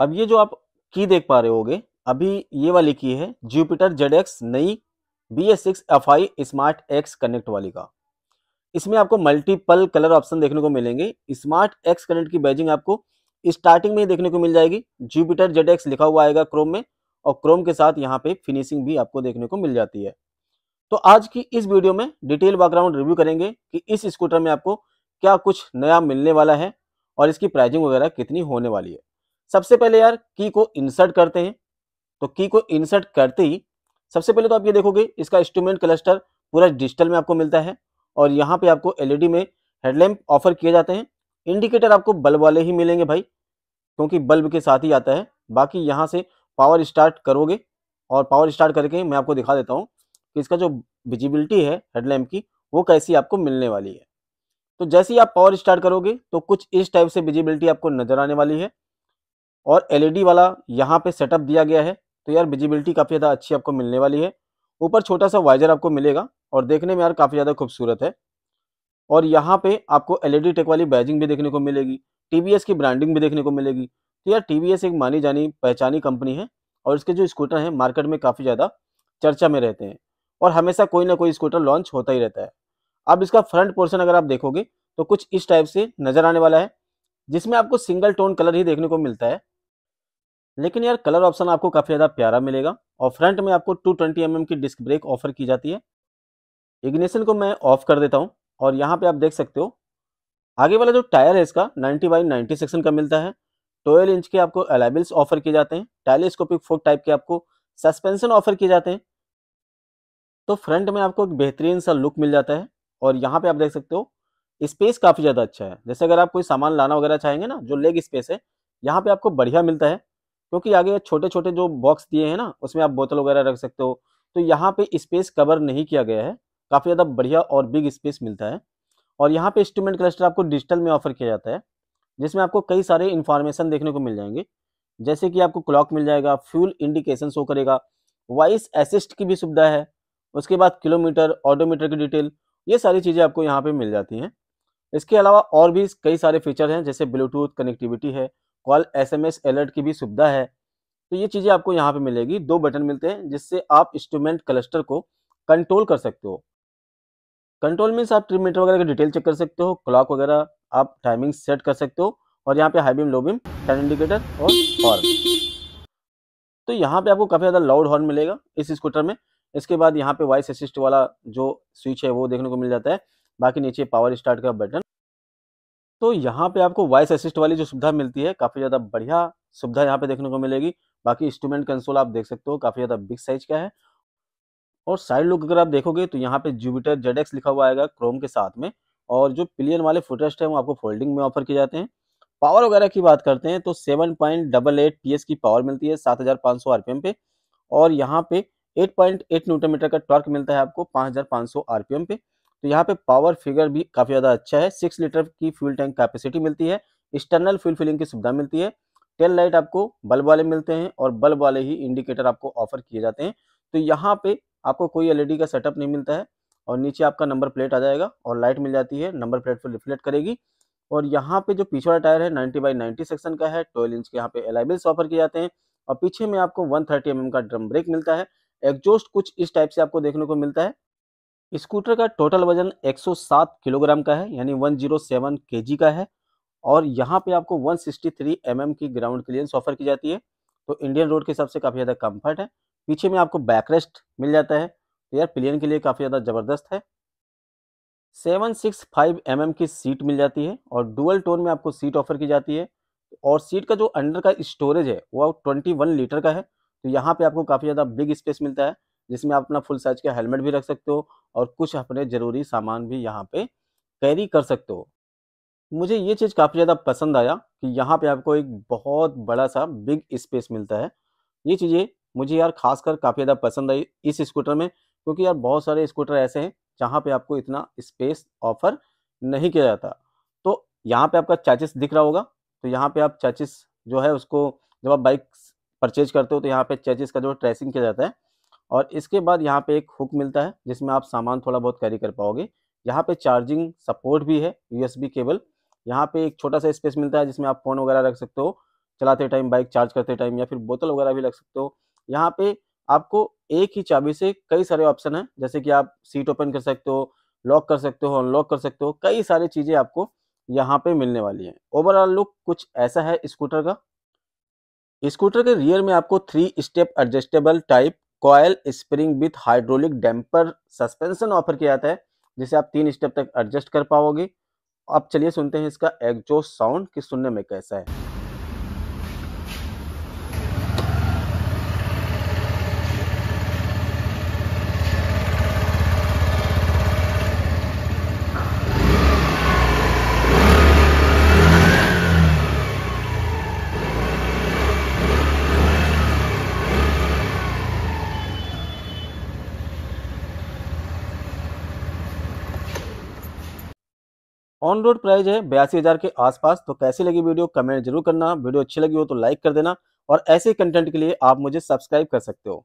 अब ये जो आप की देख पा रहे होगे अभी ये वाली की है ज्यूपिटर जेड एक्स नई B S six F I smart X connect वाली का इसमें आपको मल्टीपल कलर ऑप्शन देखने को मिलेंगे स्मार्ट एक्स कनेक्ट की बैजिंग आपको स्टार्टिंग में ही देखने को मिल जाएगी ज्यूपिटर जेड एक्स लिखा हुआ आएगा क्रोम में और क्रोम के साथ यहाँ पे फिनिशिंग भी आपको देखने को मिल जाती है तो आज की इस वीडियो में डिटेल बैकग्राउंड रिव्यू करेंगे कि इस स्कूटर में आपको क्या कुछ नया मिलने वाला है और इसकी प्राइजिंग वगैरह कितनी होने वाली है सबसे पहले यार की को इंसर्ट करते हैं तो की को इंसर्ट करते ही सबसे पहले तो आप ये देखोगे इसका इंस्ट्रूमेंट क्लस्टर पूरा डिजिटल में आपको मिलता है और यहाँ पे आपको एलईडी e में हेडलैम्प ऑफर किए जाते हैं इंडिकेटर आपको बल्ब वाले ही मिलेंगे भाई क्योंकि बल्ब के साथ ही आता है बाकी यहाँ से पावर स्टार्ट करोगे और पावर स्टार्ट करके मैं आपको दिखा देता हूँ कि इसका जो विजिबिलिटी है हेडलैम्प की वो कैसी आपको मिलने वाली है तो जैसे ही आप पावर स्टार्ट करोगे तो कुछ इस टाइप से विजिबिलिटी आपको नज़र आने वाली है और एलईडी e वाला यहाँ पे सेटअप दिया गया है तो यार विजिबिलिटी काफ़ी ज़्यादा अच्छी आपको मिलने वाली है ऊपर छोटा सा वाइजर आपको मिलेगा और देखने में यार काफ़ी ज़्यादा खूबसूरत है और यहाँ पे आपको एलईडी टेक e वाली बैजिंग भी देखने को मिलेगी टीवीएस की ब्रांडिंग भी देखने को मिलेगी तो यार टी एक मानी जानी पहचानी कंपनी है और इसके जो स्कूटर हैं मार्केट में काफ़ी ज़्यादा चर्चा में रहते हैं और हमेशा कोई ना कोई स्कूटर लॉन्च होता ही रहता है अब इसका फ्रंट पोर्सन अगर आप देखोगे तो कुछ इस टाइप से नज़र आने वाला है जिसमें आपको सिंगल टोन कलर ही देखने को मिलता है लेकिन यार कलर ऑप्शन आपको काफ़ी ज़्यादा प्यारा मिलेगा और फ्रंट में आपको टू ट्वेंटी mm की डिस्क ब्रेक ऑफर की जाती है इग्निशन को मैं ऑफ कर देता हूँ और यहाँ पे आप देख सकते हो आगे वाला जो टायर है इसका 90 बाई 90 सेक्शन का मिलता है ट्वेल्व इंच के आपको अलाइबल्स ऑफर किए जाते हैं टेलीस्कोपिक फोक टाइप के आपको सस्पेंशन ऑफर किए जाते हैं तो फ्रंट में आपको एक बेहतरीन सा लुक मिल जाता है और यहाँ पे आप देख सकते हो स्पेस काफ़ी ज़्यादा अच्छा है जैसे अगर आप कोई सामान लाना वगैरह चाहेंगे ना जो लेग स्पेस है यहाँ पे आपको बढ़िया मिलता है क्योंकि आगे छोटे छोटे जो बॉक्स दिए हैं ना उसमें आप बोतल वगैरह रख सकते हो तो यहाँ पे स्पेस कवर नहीं किया गया है काफ़ी ज़्यादा बढ़िया और बिग स्पेस मिलता है और यहाँ पे इंस्ट्रूमेंट क्लस्टर आपको डिजिटल में ऑफर किया जाता है जिसमें आपको कई सारे इन्फॉर्मेशन देखने को मिल जाएंगे जैसे कि आपको क्लॉक मिल जाएगा फ्यूल इंडिकेशन शो करेगा वॉइस असिस्ट की भी सुविधा है उसके बाद किलोमीटर ऑडोमीटर की डिटेल ये सारी चीज़ें आपको यहाँ पर मिल जाती हैं इसके अलावा और भी कई सारे फीचर हैं जैसे ब्लूटूथ कनेक्टिविटी है कॉल एसएमएस अलर्ट की भी सुविधा है तो ये चीज़ें आपको यहाँ पे मिलेगी दो बटन मिलते हैं जिससे आप इंस्ट्रूमेंट क्लस्टर को कंट्रोल कर सकते हो कंट्रोल मीन्स आप ट्रिम मीटर वगैरह की डिटेल चेक कर सकते हो क्लॉक वगैरह आप टाइमिंग सेट कर सकते हो और यहाँ पे high beam low beam turn indicator और हॉर्न तो यहाँ पे आपको काफ़ी ज़्यादा लाउड हॉर्न मिलेगा इस स्कूटर में इसके बाद यहाँ पे वॉइस असिस्ट वाला जो स्विच है वो देखने को मिल जाता है बाकी नीचे पावर स्टार्ट का बटन तो यहाँ पे आपको वॉइस असिस्ट वाली जो सुविधा मिलती है काफ़ी ज़्यादा बढ़िया सुविधा यहाँ पे देखने को मिलेगी बाकी इंस्ट्रूमेंट कंसोल आप देख सकते हो काफ़ी ज़्यादा बिग साइज का है और साइड लुक अगर आप देखोगे तो यहाँ पे जुबिटर जेड लिखा हुआ आएगा क्रोम के साथ में और जो पिलियन वाले फुटरेस्ट है वो आपको फोल्डिंग में ऑफर किए जाते हैं पावर वगैरह की बात करते हैं तो seven point double eight P की पावर मिलती है सात हज़ार पाँच सौ आर पे और यहाँ पे eight point eight newton metre metre का टॉर्क मिलता है आपको पाँच हज़ार पाँच सौ आर पे तो यहाँ पे पावर फिगर भी काफ़ी ज़्यादा अच्छा है सिक्स लीटर की फ्यूल टैंक कैपेसिटी मिलती है एक्सटर्नल फ्यूल फिलिंग की सुविधा मिलती है टेल लाइट आपको बल्ब वाले मिलते हैं और बल्ब वाले ही इंडिकेटर आपको ऑफर किए जाते हैं तो यहाँ पे आपको कोई एलईडी e का सेटअप नहीं मिलता है और नीचे आपका नंबर प्लेट आ जाएगा और लाइट मिल जाती है नंबर प्लेट पर रिफ्लेक्ट करेगी और यहाँ पे जो पीछे वाला टायर है 90 बाई 90 सेक्शन का है ट्वेल्व इंच के यहाँ पे एलाइबल्स ऑफर किए जाते हैं और पीछे में आपको 130 थर्टी mm का ड्रम ब्रेक मिलता है एग्जोस्ट कुछ इस टाइप से आपको देखने को मिलता है स्कूटर का टोटल वजन 107 किलोग्राम का है यानी 107 केजी का है और यहाँ पे आपको 163 mm की ग्राउंड क्लियरेंस ऑफर की जाती है तो इंडियन रोड के हिसाब से काफ़ी ज़्यादा कंफर्ट है पीछे में आपको बैकरेस्ट मिल जाता है तो यार प्लेन के लिए काफ़ी ज़्यादा ज़बरदस्त है seven six five M M की सीट मिल जाती है और डुअल टोन में आपको सीट ऑफर की जाती है और सीट का जो अंडर का स्टोरेज है वो ट्वेंटी वन लीटर का है तो यहाँ पे आपको काफ़ी ज़्यादा बिग स्पेस मिलता है जिसमें आप अपना फुल साइज का हेलमेट भी रख सकते हो और कुछ अपने ज़रूरी सामान भी यहाँ पे कैरी कर सकते हो मुझे ये चीज़ काफ़ी ज़्यादा पसंद आया कि यहाँ पे आपको एक बहुत बड़ा सा बिग स्पेस मिलता है ये चीज़ें मुझे यार खासकर काफ़ी ज़्यादा पसंद आई इस स्कूटर में क्योंकि यार बहुत सारे स्कूटर ऐसे हैं जहाँ पर आपको इतना स्पेस ऑफर नहीं किया जाता तो यहाँ पर आपका चार्जेस दिख रहा होगा तो यहाँ पर आप चार्जेस जो है उसको जब आप बाइक परचेज करते हो तो यहाँ पे चार्जेस का जो ट्रेसिंग किया जाता है और इसके बाद यहाँ पे एक हुक मिलता है जिसमें आप सामान थोड़ा बहुत कैरी कर पाओगे यहाँ पे चार्जिंग सपोर्ट भी है यूएसबी केबल यहाँ पे एक छोटा सा स्पेस मिलता है जिसमें आप फ़ोन वगैरह रख सकते हो चलाते टाइम बाइक चार्ज करते टाइम या फिर बोतल वगैरह भी रख सकते हो यहाँ पे आपको एक ही चाबी से कई सारे ऑप्शन है जैसे कि आप सीट ओपन कर सकते हो लॉक कर सकते हो अनलॉक कर सकते हो कई सारी चीज़ें आपको यहाँ पे मिलने वाली है ओवरऑल लुक कुछ ऐसा है स्कूटर का स्कूटर के रियर में आपको three step adjustable type coil spring with hydraulic damper suspension offer किया जाता है जिसे आप तीन स्टेप तक एडजस्ट कर पाओगे अब चलिए सुनते हैं इसका एग्जॉस्ट साउंड कि सुनने में कैसा है ऑन रोड प्राइस है बयासी हज़ार के आसपास तो कैसी लगी वीडियो कमेंट जरूर करना वीडियो अच्छी लगी हो तो लाइक कर देना और ऐसे कंटेंट के लिए आप मुझे सब्सक्राइब कर सकते हो